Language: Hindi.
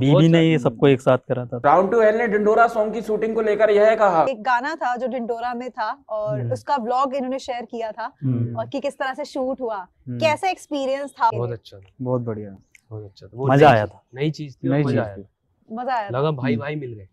बीबी ने ये सबको एक साथ करा था राउंड टू एल ने डिंडोरा सॉन्ग की शूटिंग को लेकर यह कहा एक गाना था जो डिंडोरा में था और हम्म। उसका ब्लॉग इन्होंने शेयर किया था हम्म। और कि किस तरह से शूट हुआ हम्म। कैसा एक्सपीरियंस था बहुत अच्छा बहुत बढ़िया बहुत अच्छा था मजा आया था नई चीज थी मजा आया मजा आया लगा भाई भाई मिल गए